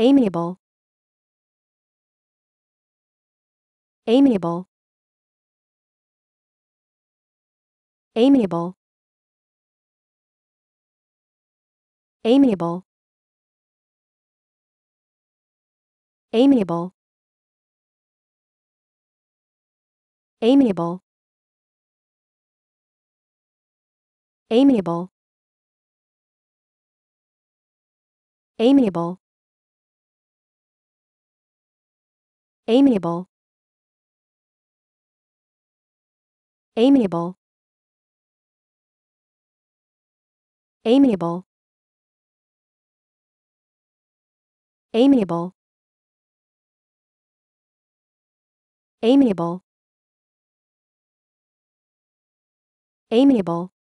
amiable amiable amiable amiable amiable amiable amiable amiable amiable amiable amiable amiable amiable amiable